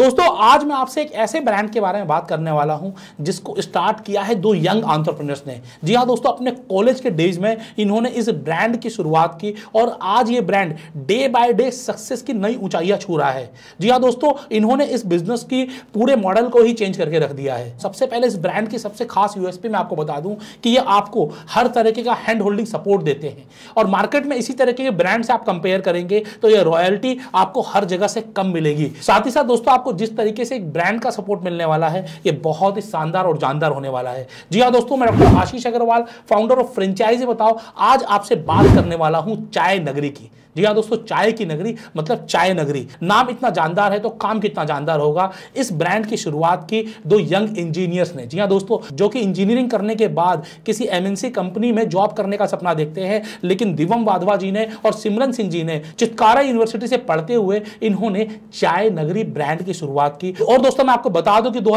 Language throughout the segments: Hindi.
दोस्तों आज मैं आपसे एक ऐसे ब्रांड के बारे में बात करने वाला हूं जिसको स्टार्ट किया है दो यंग आंट्रप्रनर्स ने जी हाँ दोस्तों अपने कॉलेज के डेज में इन्होंने इस ब्रांड की शुरुआत की और आज ये brand day by day success की नई ऊंचाइयां छू रहा है जी हाँ दोस्तों इन्होंने इस बिजनेस की पूरे मॉडल को ही चेंज करके रख दिया है सबसे पहले इस ब्रांड की सबसे खास यूएसपी मैं आपको बता दूं कि ये आपको हर तरीके का हैंड होल्डिंग सपोर्ट देते हैं और मार्केट में इसी तरीके के ब्रांड से आप कंपेयर करेंगे तो ये रॉयल्टी आपको हर जगह से कम मिलेगी साथ ही साथ दोस्तों आपको आपको जिस तरीके से एक ब्रांड का सपोर्ट मिलने वाला है ये बहुत ही शानदार और जानदार होने वाला है जी हाँ दोस्तों मैं doctor Ashish Agarwal founder of franchisee Batao आज आपसे बात करने वाला हूँ चाय नगरी की जी हाँ दोस्तों चाय की नगरी मतलब चाय नगरी नाम इतना जानदार है तो काम कितना जानदार होगा इस ब्रांड की शुरुआत की दो यंग इंजीनियर्स ने जी हाँ दोस्तों जो कि इंजीनियरिंग करने के बाद किसी एमएनसी कंपनी में जॉब करने का सपना देखते हैं लेकिन दिवम वाधवा जी ने और सिमरन सिंह जी ने चितकारा यूनिवर्सिटी से पढ़ते हुए इन्होंने चाय नगरी ब्रांड की शुरुआत की और दोस्तों मैं आपको बता दूं कि दो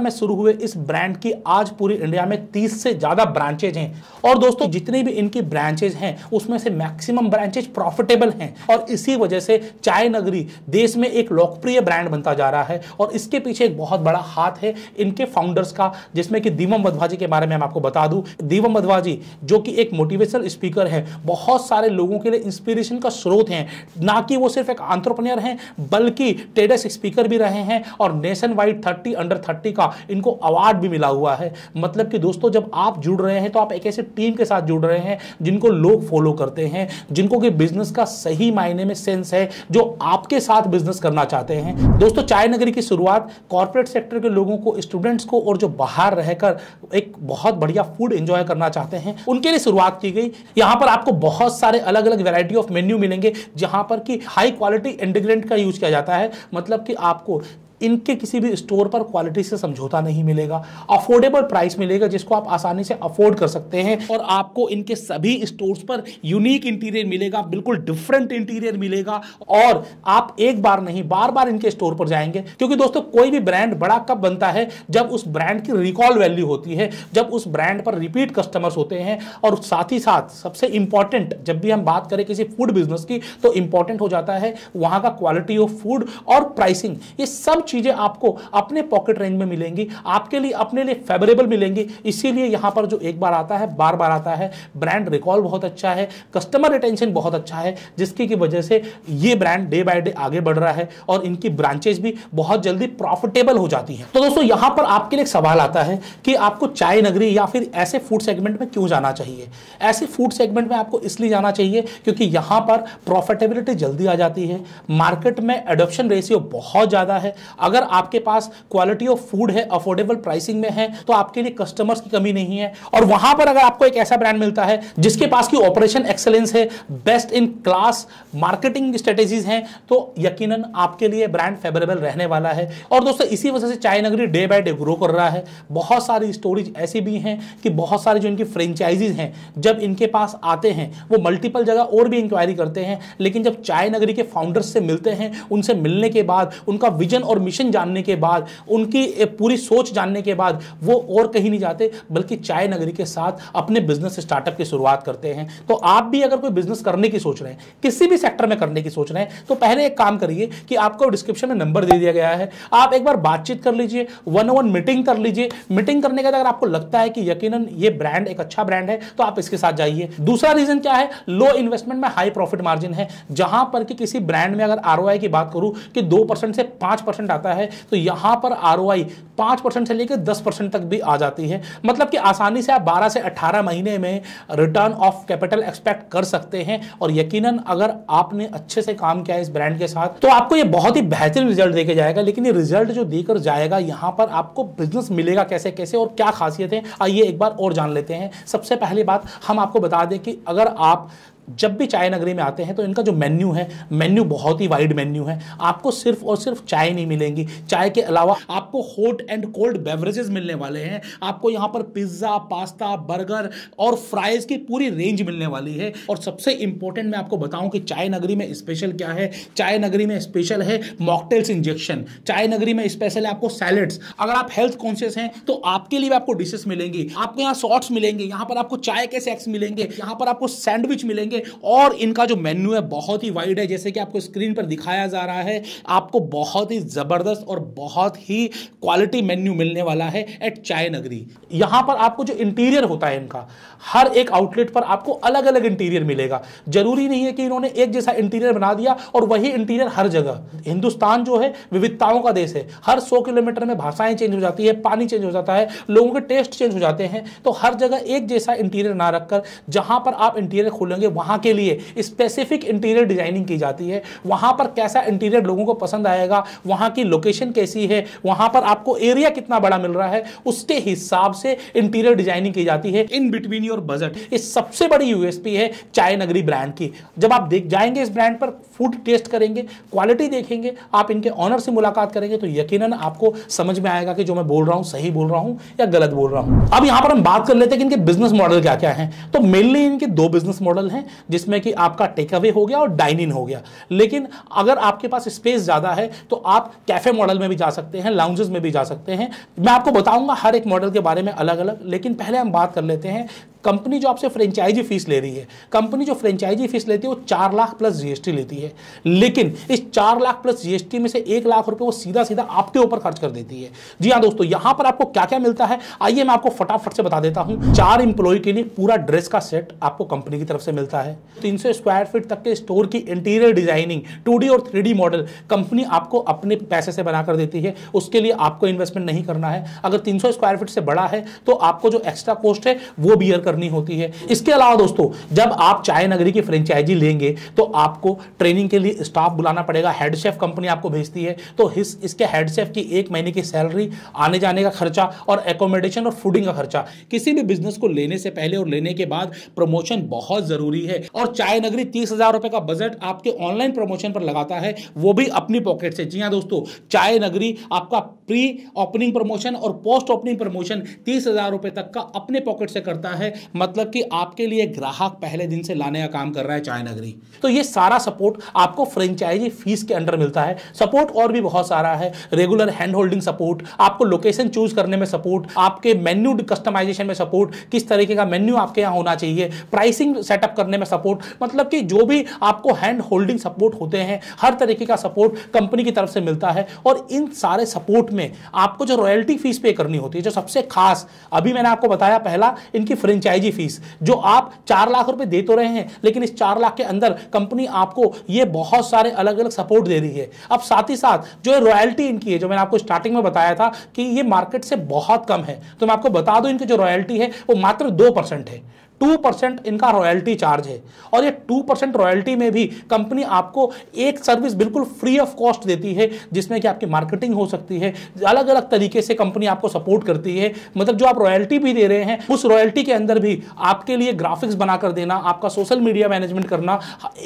में शुरू हुए इस ब्रांड की आज पूरी इंडिया में तीस से ज्यादा ब्रांचेज हैं और दोस्तों जितनी भी इनकी ब्रांचेज हैं उसमें से मैक्सिमम ब्रांचेज प्रॉफिट पोर्टेबल हैं और इसी वजह से चाय नगरी देश में एक लोकप्रिय ब्रांड बनता जा रहा है और इसके पीछे एक बहुत बड़ा हाथ है इनके फाउंडर्स का जिसमें कि दीवम बधवा के बारे में हम आपको बता दूं दीवम बधवा जो कि एक मोटिवेशनल स्पीकर है बहुत सारे लोगों के लिए इंस्पिरेशन का स्रोत हैं ना कि वो सिर्फ एक आंट्रप्रनियर हैं बल्कि टेडस स्पीकर भी रहे हैं और nationwide thirty under thirty का इनको अवार्ड भी मिला हुआ है मतलब कि दोस्तों जब आप जुड़ रहे हैं तो आप एक ऐसे टीम के साथ जुड़ रहे हैं जिनको लोग फॉलो करते हैं जिनको कि बिजनेस का का सही मायने में सेंस है जो आपके साथ बिजनेस करना चाहते हैं दोस्तों चाय नगरी की शुरुआत कॉर्पोरेट सेक्टर के लोगों को स्टूडेंट्स को और जो बाहर रहकर एक बहुत बढ़िया फूड एंजॉय करना चाहते हैं उनके लिए शुरुआत की गई यहाँ पर आपको बहुत सारे अलग अलग वेराइटी ऑफ मेन्यू मिलेंगे जहाँ पर कि हाई क्वालिटी इंडिग्रेंट का यूज किया जाता है मतलब कि आपको इनके किसी भी स्टोर पर क्वालिटी से समझौता नहीं मिलेगा अफोर्डेबल प्राइस मिलेगा जिसको आप आसानी से अफोर्ड कर सकते हैं और आपको इनके सभी स्टोर्स पर यूनिक इंटीरियर मिलेगा बिल्कुल डिफरेंट इंटीरियर मिलेगा और आप एक बार नहीं बार बार इनके स्टोर पर जाएंगे क्योंकि दोस्तों कोई भी ब्रांड बड़ा कब बनता है जब उस ब्रांड की रिकॉल वैल्यू होती है जब उस ब्रांड पर रिपीट कस्टमर्स होते हैं और साथ ही साथ सबसे इंपॉर्टेंट जब भी हम बात करें किसी फूड बिजनेस की तो इंपॉर्टेंट हो जाता है वहां का क्वालिटी ऑफ फूड और प्राइसिंग ये सब चीज़ें आपको अपने पॉकेट रेंज में मिलेंगी आपके लिए अपने लिए फेवरेबल मिलेंगी इसीलिए यहां पर जो एक बार आता है बार बार आता है ब्रांड रिकॉल बहुत अच्छा है कस्टमर रिटेंशन बहुत अच्छा है जिसकी की वजह से ये ब्रांड डे बाय डे आगे बढ़ रहा है और इनकी ब्रांचेज भी बहुत जल्दी प्रॉफिटेबल हो जाती है तो दोस्तों यहां पर आपके लिए सवाल आता है कि आपको चाय नगरी या फिर ऐसे फूड सेगमेंट में क्यों जाना चाहिए ऐसे फूड सेगमेंट में आपको इसलिए जाना चाहिए क्योंकि यहां पर प्रॉफिटेबिलिटी जल्दी आ जाती है मार्केट में एडोप्शन रेशियो बहुत ज़्यादा है अगर आपके पास क्वालिटी ऑफ फूड है अफोर्डेबल प्राइसिंग में है तो आपके लिए कस्टमर्स की कमी नहीं है और वहां पर अगर आपको एक ऐसा ब्रांड मिलता है जिसके पास की ऑपरेशन एक्सेलेंस है best in class marketing strategies हैं तो यकीन आपके लिए ब्रांड फेवरेबल रहने वाला है और दोस्तों इसी वजह से चाय नगरी डे बाय डे ग्रो कर रहा है बहुत सारी स्टोरीज ऐसी भी हैं कि बहुत सारे जो इनकी फ्रेंचाइजीज हैं जब इनके पास आते हैं वो मल्टीपल जगह और भी इंक्वायरी करते हैं लेकिन जब चाय नगरी के फाउंडर्स से मिलते हैं उनसे मिलने के बाद उनका विजन और मिशन जानने के बाद उनकी पूरी सोच जानने के बाद वो और कहीं नहीं जाते बल्कि चाय नगरी के साथ अपने बिजनेस स्टार्टअप की शुरुआत करते हैं तो आप भी अगर कोई बिजनेस करने की सोच रहे हैं किसी भी सेक्टर में करने की सोच रहे हैं तो पहले एक काम करिए कि आपको डिस्क्रिप्शन में नंबर दे दिया गया है आप एक बार बातचीत कर लीजिए वन ऑन मीटिंग कर लीजिए मीटिंग करने के बाद अगर आपको लगता है कि यकीन ये ब्रांड एक अच्छा ब्रांड है तो आप इसके साथ जाइए दूसरा रीजन क्या है लो इन्वेस्टमेंट में हाई प्रॉफिट मार्जिन है जहां पर कि किसी ब्रांड में अगर आर की बात करूं कि दो से पांच आता है तो यहां पर आर ओ आई पाँच परसेंट से लेकर दस परसेंट तक भी आ जाती है मतलब कि आसानी से आप बारह से अठारह महीने में रिटर्न ऑफ कैपिटल एक्सपेक्ट कर सकते हैं और यकीनन अगर आपने अच्छे से काम किया इस ब्रांड के साथ तो आपको ये बहुत ही बेहतरीन रिजल्ट देके जाएगा लेकिन ये रिजल्ट जो देकर जाएगा यहां पर आपको बिजनेस मिलेगा कैसे कैसे और क्या खासियत है आइए एक बार और जान लेते हैं सबसे पहली बात हम आपको बता दें कि अगर आप जब भी चाय नगरी में आते हैं तो इनका जो मेन्यू है मेन्यू बहुत ही वाइड मेन्यू है आपको सिर्फ और सिर्फ चाय नहीं मिलेंगी चाय के अलावा आपको हॉट एंड कोल्ड बेवरेजेस मिलने वाले हैं आपको यहाँ पर पिज्ज़ा पास्ता बर्गर और फ्राइज़ की पूरी रेंज मिलने वाली है और सबसे इंपॉर्टेंट मैं आपको बताऊं कि चाय नगरी में स्पेशल क्या है चाय नगरी में स्पेशल है मॉकटेल्स इंजेक्शन चाय नगरी में स्पेशल है आपको सैलड्स अगर आप हेल्थ कॉन्शियस हैं तो आपके लिए आपको डिशेस मिलेंगी आपको यहाँ सॉट्स मिलेंगे यहाँ पर आपको चाय के सेक्स मिलेंगे यहाँ पर आपको सैंडविच मिलेंगे और इनका जो मेन्यू है बहुत ही वाइड है जैसे कि आपको स्क्रीन पर दिखाया जा रहा है आपको बहुत ही ज़बरदस्त और बहुत ही क्वालिटी मेन्यू मिलने वाला है एट चाय नगरी यहां पर आपको जो इंटीरियर होता है इनका हर एक आउटलेट पर आपको अलग अलग इंटीरियर मिलेगा जरूरी नहीं है कि इन्होंने एक जैसा इंटीरियर बना दिया और वही इंटीरियर हर जगह हिंदुस्तान जो है विविधताओं का देश है हर सौ किलोमीटर में भाषाएं चेंज हो जाती है पानी चेंज हो जाता है लोगों के टेस्ट चेंज हो जाते हैं तो हर जगह एक जैसा इंटीरियर ना रखकर जहां पर आप इंटीरियर खोलेंगे वहां वहाँ के लिए स्पेसिफिक इंटीरियर डिजाइनिंग की जाती है वहाँ पर कैसा इंटीरियर लोगों को पसंद आएगा वहाँ की लोकेशन कैसी है वहाँ पर आपको एरिया कितना बड़ा मिल रहा है उसके हिसाब से इंटीरियर डिजाइनिंग की जाती है इन बिटवीन योर बजट ये सबसे बड़ी यूएसपी है चाय नगरी ब्रांड की जब आप देख जाएंगे इस ब्रांड पर फूड टेस्ट करेंगे क्वालिटी देखेंगे आप इनके ऑनर से मुलाकात करेंगे तो यकीनन आपको समझ में आएगा कि जो मैं बोल रहा हूँ सही बोल रहा हूँ या गलत बोल रहा हूँ अब यहाँ पर हम बात कर लेते हैं कि इनके बिजनेस मॉडल क्या क्या हैं तो मेनली इनके दो बिजनेस मॉडल हैं जिसमें कि आपका टेक अवे हो गया और डाइन इन हो गया लेकिन अगर आपके पास स्पेस ज़्यादा है तो आप कैफ़े मॉडल में भी जा सकते हैं लाउंजेस में भी जा सकते हैं मैं आपको बताऊंगा हर एक मॉडल के बारे में अलग अलग लेकिन पहले हम बात कर लेते हैं कंपनी जो आपसे फ्रेंचाइजी फीस ले रही है कंपनी जो फ्रेंचाइजी फीस लेती है वो चार लाख प्लस जीएसटी लेती है लेकिन इस चार लाख प्लस जीएसटी में से एक लाख रुपए वो सीधा सीधा आपके ऊपर खर्च कर देती है जी हाँ दोस्तों यहां पर आपको क्या क्या मिलता है आइए मैं आपको फटाफट से बता देता हूं चार इंप्लॉय के लिए पूरा ड्रेस का सेट आपको कंपनी की तरफ से मिलता है तीन स्क्वायर फीट तक के स्टोर की इंटीरियर डिजाइनिंग टू और थ्री मॉडल कंपनी आपको अपने पैसे से बनाकर देती है उसके लिए आपको इन्वेस्टमेंट नहीं करना है अगर तीन स्क्वायर फीट से बड़ा है तो आपको जो एक्स्ट्रा कॉस्ट है वो बियर करनी होती है इसके अलावा दोस्तों जब आप चाय नगरी की फ्रेंचाइजी लेंगे तो आपको ट्रेनिंग के लिए स्टाफ बुलाना पड़ेगा हेड कंपनी आपको भेजती है तो हिस, इसके हेड की एक महीने की सैलरी आने जाने का खर्चा और एकोमोडेशन और फूडिंग का खर्चा किसी भी बिजनेस को लेने से पहले और लेने के बाद प्रमोशन बहुत जरूरी है और चाय नगरी तीस रुपए का बजट आपके ऑनलाइन प्रमोशन पर लगाता है वो भी अपनी पॉकेट से जी हाँ दोस्तों चाय नगरी आपका प्री ओपनिंग प्रमोशन और पोस्ट ओपनिंग प्रमोशन तीस हजार रुपए तक का अपने पॉकेट से करता है मतलब कि आपके लिए ग्राहक पहले दिन से लाने का काम कर रहा है चाय नगरी तो ये सारा सपोर्ट आपको फ्रेंचाइजी फीस के अंडर मिलता है सपोर्ट और भी बहुत सारा है रेगुलर हैंड होल्डिंग सपोर्ट आपको लोकेशन चूज करने में सपोर्ट आपके मेन्यू कस्टमाइजेशन में सपोर्ट किस तरीके का मेन्यू आपके यहाँ होना चाहिए प्राइसिंग सेटअप करने में सपोर्ट मतलब कि जो भी आपको हैंड होल्डिंग सपोर्ट होते हैं हर तरीके का सपोर्ट कंपनी की तरफ से मिलता है और इन सारे सपोर्ट में आपको जो रॉयल्टी फीस पे करनी होती है जो सबसे खास अभी मैंने आपको बताया पहला इनकी फ्रेंचाइज फ्रेंचाइजी फीस जो आप चार लाख रुपए दे तो रहे हैं लेकिन इस चार लाख के अंदर कंपनी आपको ये बहुत सारे अलग अलग सपोर्ट दे रही है अब साथ ही साथ जो रॉयल्टी इनकी है जो मैंने आपको स्टार्टिंग में बताया था कि ये मार्केट से बहुत कम है तो मैं आपको बता दूं इनकी जो रॉयल्टी है वो मात्र दो परसेंट है टू परसेंट इनका रॉयल्टी चार्ज है और ये टू परसेंट रॉयल्टी में भी कंपनी आपको एक सर्विस बिल्कुल फ्री ऑफ कॉस्ट देती है जिसमें कि आपकी मार्केटिंग हो सकती है अलग अलग तरीके से कंपनी आपको सपोर्ट करती है मतलब जो आप रॉयल्टी भी दे रहे हैं उस रॉयल्टी के अंदर भी आपके लिए ग्राफिक्स बनाकर देना आपका सोशल मीडिया मैनेजमेंट करना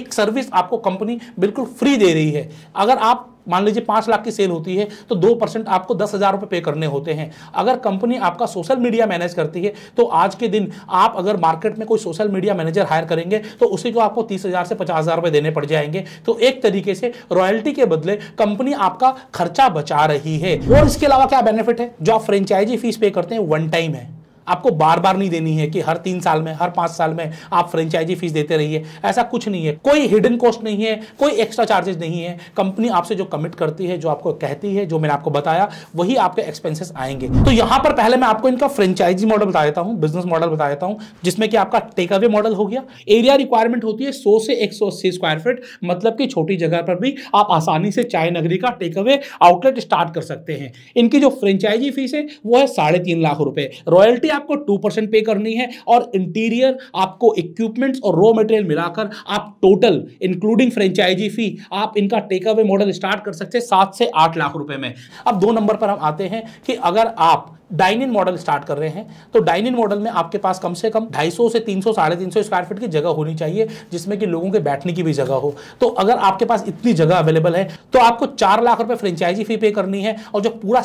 एक सर्विस आपको कंपनी बिल्कुल फ्री दे रही है अगर आप मान लीजिए पांच लाख की सेल होती है तो दो परसेंट आपको दस हज़ार रुपए पे करने होते हैं अगर कंपनी आपका सोशल मीडिया मैनेज करती है तो आज के दिन आप अगर मार्केट में कोई सोशल मीडिया मैनेजर हायर करेंगे तो उसी को आपको तीस हज़ार से पचास हज़ार देने पड़ जाएंगे तो एक तरीके से रॉयल्टी के बदले कंपनी आपका खर्चा बचा रही है और इसके अलावा क्या बेनिफिट है जो आप फ्रेंचाइजी फीस पे करते हैं वन टाइम है आपको बार बार नहीं देनी है कि हर तीन साल में हर पांच साल में आप फ्रेंचाइजी फीस देते रहिए ऐसा कुछ नहीं है कोई हिडन कॉस्ट नहीं है कोई एक्स्ट्रा चार्जेस नहीं है कंपनी आपसे जो कमिट करती है जो आपको कहती है जो मैंने आपको बताया वही आपके एक्सपेंसेस आएंगे तो यहां पर पहले मैं आपको इनका फ्रेंचाइजी मॉडल बता देता हूं बिजनेस मॉडल बता देता हूं जिसमें कि आपका टेक अवे मॉडल हो गया एरिया रिक्वायरमेंट होती है सौ से एक स्क्वायर फीट मतलब कि छोटी जगह पर भी आप आसानी से चाय नगरी का टेक अवे आउटलेट स्टार्ट कर सकते हैं इनकी जो फ्रेंचाइजी फीस है वो है साढ़े तीन लाख रुपए रॉयल्टी आपको टू परसेंट पे करनी है और इंटीरियर आपको इक्विपमेंट्स और रॉ मटेरियल मिलाकर आप टोटल इंक्लूडिंग फ्रेंचाइजी फी आप इनका टेक अवे मॉडल स्टार्ट कर सकते हैं सात से आठ लाख रुपए में अब दो नंबर पर हम आते हैं कि अगर आप डाइन इन मॉडल स्टार्ट कर रहे हैं तो डाइन इन मॉडल में आपके पास कम से कम 250 से 300 सौ साढ़े तीन स्क्वायर फीट की जगह होनी चाहिए जिसमें कि लोगों के बैठने की भी जगह हो तो अगर आपके पास इतनी जगह अवेलेबल है तो आपको चार लाख रुपए फ्रेंचाइजी फी पे करनी है और जो पूरा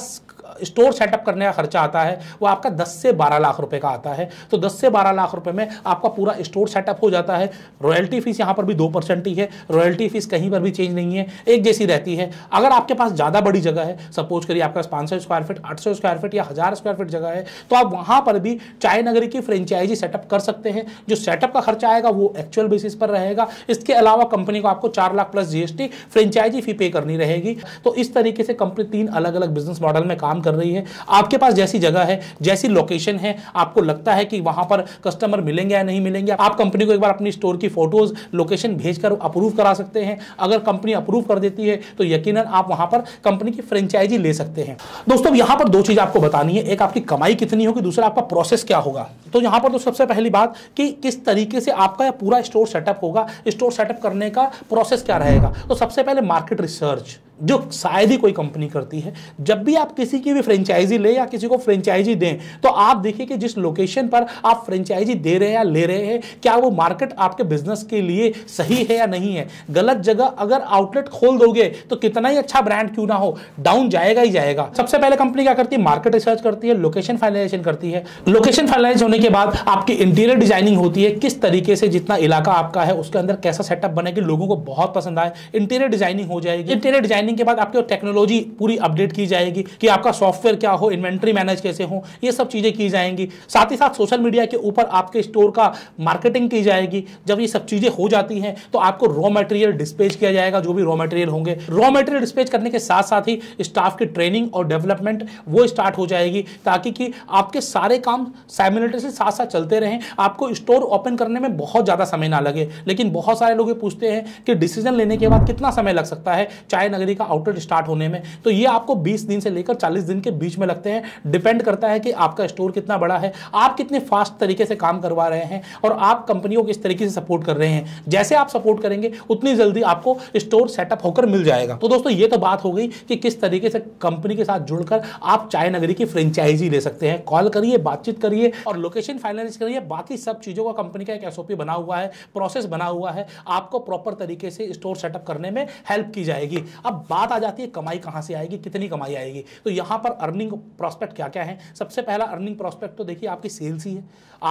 स्टोर सेटअप करने का खर्चा आता है वो आपका 10 से 12 लाख रुपए का आता है तो 10 से 12 लाख रुपए में आपका पूरा स्टोर सेटअप हो जाता है रॉयल्टी फीस यहाँ पर भी दो परसेंट ही है रॉयल्टी फीस कहीं पर भी चेंज नहीं है एक जैसी रहती है अगर आपके पास ज़्यादा बड़ी जगह है सपोज करिए आपका पास पाँच स्क्वायर फीट आठ स्क्वायर फीट या हज़ार स्क्वायर फीट जगह है तो आप वहाँ पर भी चाय नगरी की फ्रेंचाइजी सेटअप कर सकते हैं जो सेटअप का खर्चा आएगा वो एक्चुअल बेसिस पर रहेगा इसके अलावा कंपनी को आपको चार lakh plus GST franchisee fee pay करनी रहेगी तो इस तरीके से कंपनी तीन अलग अलग बिजनेस मॉडल में काम कर रही है आपके पास जैसी जगह है जैसी लोकेशन है आपको लगता है कि वहां पर कस्टमर मिलेंगे या नहीं मिलेंगे आप कंपनी को एक बार अपनी स्टोर की फोटोज लोकेशन भेजकर अप्रूव करा सकते हैं अगर कंपनी अप्रूव कर देती है तो यकीन आप वहां पर कंपनी की फ्रेंचाइजी ले सकते हैं दोस्तों यहां पर दो चीज आपको बतानी है एक आपकी कमाई कितनी होगी दूसरा आपका प्रोसेस क्या होगा तो यहां पर तो सबसे पहली बात कि किस तरीके से आपका पूरा स्टोर सेटअप होगा स्टोर सेटअप करने का प्रोसेस क्या रहेगा तो सबसे पहले मार्केट रिसर्च जो शायद ही कोई कंपनी करती है जब भी आप किसी की भी फ्रेंचाइजी ले या किसी को फ्रेंचाइजी दें तो आप देखिए कि जिस लोकेशन पर आप फ्रेंचाइजी दे रहे हैं या ले रहे हैं क्या वो मार्केट आपके बिजनेस के लिए सही है या नहीं है गलत जगह अगर आउटलेट खोल दोगे तो कितना ही अच्छा ब्रांड क्यों ना हो डाउन जाएगा ही जाएगा सबसे पहले कंपनी क्या करती है मार्केट रिसर्च करती है लोकेशन फाइनलाइजेशन करती है लोकेशन फाइनलाइज होने के बाद आपकी इंटीरियर डिजाइनिंग होती है किस तरीके से जितना इलाका आपका है उसके अंदर कैसा सेटअप बनेगी लोगों को बहुत पसंद आए इंटीरियर डिजाइनिंग हो जाएगी इंटीरियर डिजाइनिंग डिजाइनिंग के बाद आपकी टेक्नोलॉजी पूरी अपडेट की जाएगी कि आपका सॉफ्टवेयर क्या हो इन्वेंट्री मैनेज कैसे हो ये सब चीज़ें की जाएंगी साथ ही साथ सोशल मीडिया के ऊपर आपके स्टोर का मार्केटिंग की जाएगी जब ये सब चीज़ें हो जाती हैं तो आपको रॉ मटेरियल डिस्पेज किया जाएगा जो भी रॉ मटेरियल होंगे रॉ मटेरियल डिस्पेज करने के साथ साथ ही स्टाफ की ट्रेनिंग और डेवलपमेंट वो स्टार्ट हो जाएगी ताकि कि आपके सारे काम से साथ साथ चलते रहें आपको स्टोर ओपन करने में बहुत ज़्यादा समय ना लगे लेकिन बहुत सारे लोग ये पूछते हैं कि डिसीजन लेने के बाद कितना समय लग सकता है चाय नगरी फरवरी का आउटलेट स्टार्ट होने में तो ये आपको 20 दिन से लेकर 40 दिन के बीच में लगते हैं डिपेंड करता है कि आपका स्टोर कितना बड़ा है आप कितने फास्ट तरीके से काम करवा रहे हैं और आप कंपनियों को किस तरीके से सपोर्ट कर रहे हैं जैसे आप सपोर्ट करेंगे उतनी जल्दी आपको स्टोर सेटअप होकर मिल जाएगा तो दोस्तों ये तो बात हो गई कि किस तरीके से कंपनी के साथ जुड़कर आप चाय नगरी की फ्रेंचाइजी ले सकते हैं कॉल करिए बातचीत करिए और लोकेशन फाइनलाइज करिए बाकी सब चीज़ों का कंपनी का एक एसओपी बना हुआ है प्रोसेस बना हुआ है आपको प्रॉपर तरीके से स्टोर सेटअप करने में हेल्प की जाएगी अब बात आ जाती है कमाई कहां से आएगी कितनी कमाई आएगी तो यहां पर अर्निंग प्रोस्पेक्ट क्या क्या है सबसे पहला अर्निंग प्रोस्पेक्ट तो देखिए आपकी सेल्स ही है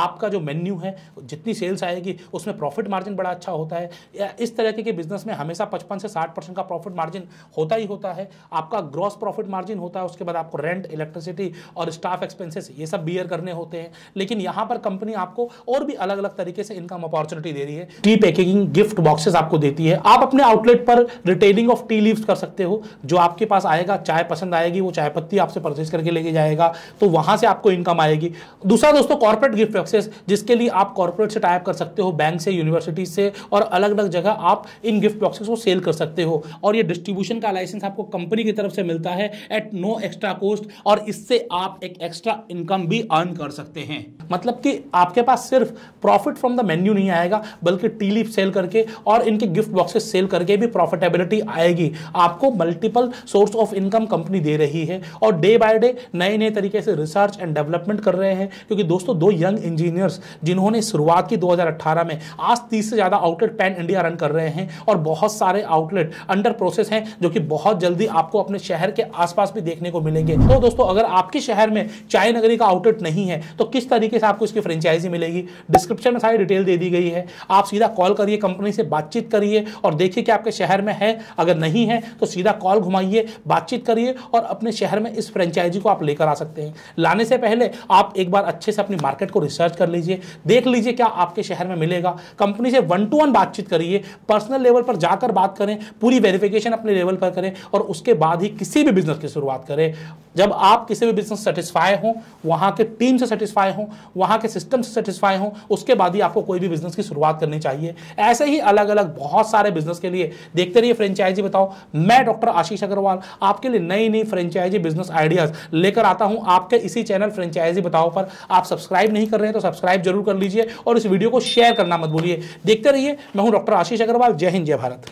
आपका जो मेन्यू है जितनी सेल्स आएगी उसमें प्रॉफिट मार्जिन बड़ा अच्छा होता है इस तरह के बिजनेस में हमेशा पचपन से साठ परसेंट का प्रॉफिट मार्जिन होता ही होता है आपका ग्रॉस प्रॉफिट मार्जिन होता है उसके बाद आपको रेंट इलेक्ट्रिसिटी और स्टाफ एक्सपेंसेस ये सब बियर करने होते हैं लेकिन यहाँ पर कंपनी आपको और भी अलग अलग तरीके से इनकम अपॉर्चुनिटी दे रही है टी पैकेजिंग गिफ्ट बॉक्सेस आपको देती है आप अपने आउटलेट पर रिटेलिंग ऑफ टी लीव्स कर सकते हो जो आपके पास आएगा चाय पसंद आएगी वो चाय पत्ती आपसे परचेज करके लेके जाएगा तो वहां से आपको इनकम आएगी दूसरा दोस्तों कॉर्पोरेट गिफ्ट एक्सेस जिसके लिए आप कॉर्पोरेट से टाइप कर सकते हो बैंक से यूनिवर्सिटी से और अलग अलग जगह आप इन गिफ्ट बॉक्सेस को सेल कर सकते हो और ये डिस्ट्रीब्यूशन का लाइसेंस आपको कंपनी की तरफ से मिलता है एट नो एक्स्ट्रा कॉस्ट और इससे आप एक एक्स्ट्रा इनकम भी अर्न कर सकते हैं मतलब कि आपके पास सिर्फ प्रॉफिट फ्रॉम द मेन्यू नहीं आएगा बल्कि टीलिप सेल करके और इनके गिफ्ट बॉक्सेस सेल करके भी प्रॉफिटेबिलिटी आएगी आप आपको multiple source of income company दे रही है और डे बाय डे नए नए तरीके से रिसर्च एंड डेवलपमेंट कर रहे हैं क्योंकि दोस्तों दो यंग इंजीनियर्स जिन्होंने शुरुआत की 2018 में आज 30 से ज़्यादा आउटलेट पैन इंडिया रन कर रहे हैं और बहुत सारे आउटलेट अंडर प्रोसेस हैं जो कि बहुत जल्दी आपको अपने शहर के आसपास भी देखने को मिलेंगे तो दोस्तों अगर आपके शहर में चाय नगरी का आउटलेट नहीं है तो किस तरीके से आपको इसकी फ्रेंचाइजी मिलेगी डिस्क्रिप्शन में सारी डिटेल दे दी गई है आप सीधा कॉल करिए कंपनी से बातचीत करिए और देखिए कि आपके शहर में है अगर नहीं है तो सीधा कॉल घुमाइए बातचीत करिए और अपने शहर में इस फ्रेंचाइजी को आप लेकर आ सकते हैं लाने से पहले आप एक बार अच्छे से अपनी मार्केट को रिसर्च कर लीजिए देख लीजिए क्या आपके शहर में मिलेगा कंपनी से वन टू वन बातचीत करिए पर्सनल लेवल पर जाकर बात करें पूरी वेरिफिकेशन अपने लेवल पर करें और उसके बाद ही किसी भी बिजनेस की शुरुआत करें जब आप किसी भी बिजनेस सेटिस्फाई हों वहाँ के टीम से सेटिस्फाई हों वहाँ के सिस्टम से सेटिस्फाई हों उसके बाद ही आपको कोई भी बिजनेस की शुरुआत करनी चाहिए ऐसे ही अलग अलग बहुत सारे बिजनेस के लिए देखते रहिए फ्रेंचाइजी बताओ मैं मैं डॉक्टर आशीष अग्रवाल आपके लिए नई नई फ्रेंचाइजी बिजनेस आइडियाज लेकर आता हूं आपके इसी चैनल फ्रेंचाइजी बताओ पर आप सब्सक्राइब नहीं कर रहे हैं तो सब्सक्राइब जरूर कर लीजिए और इस वीडियो को शेयर करना मत भूलिए देखते रहिए मैं हूं डॉक्टर आशीष अग्रवाल जय हिंद जय भारत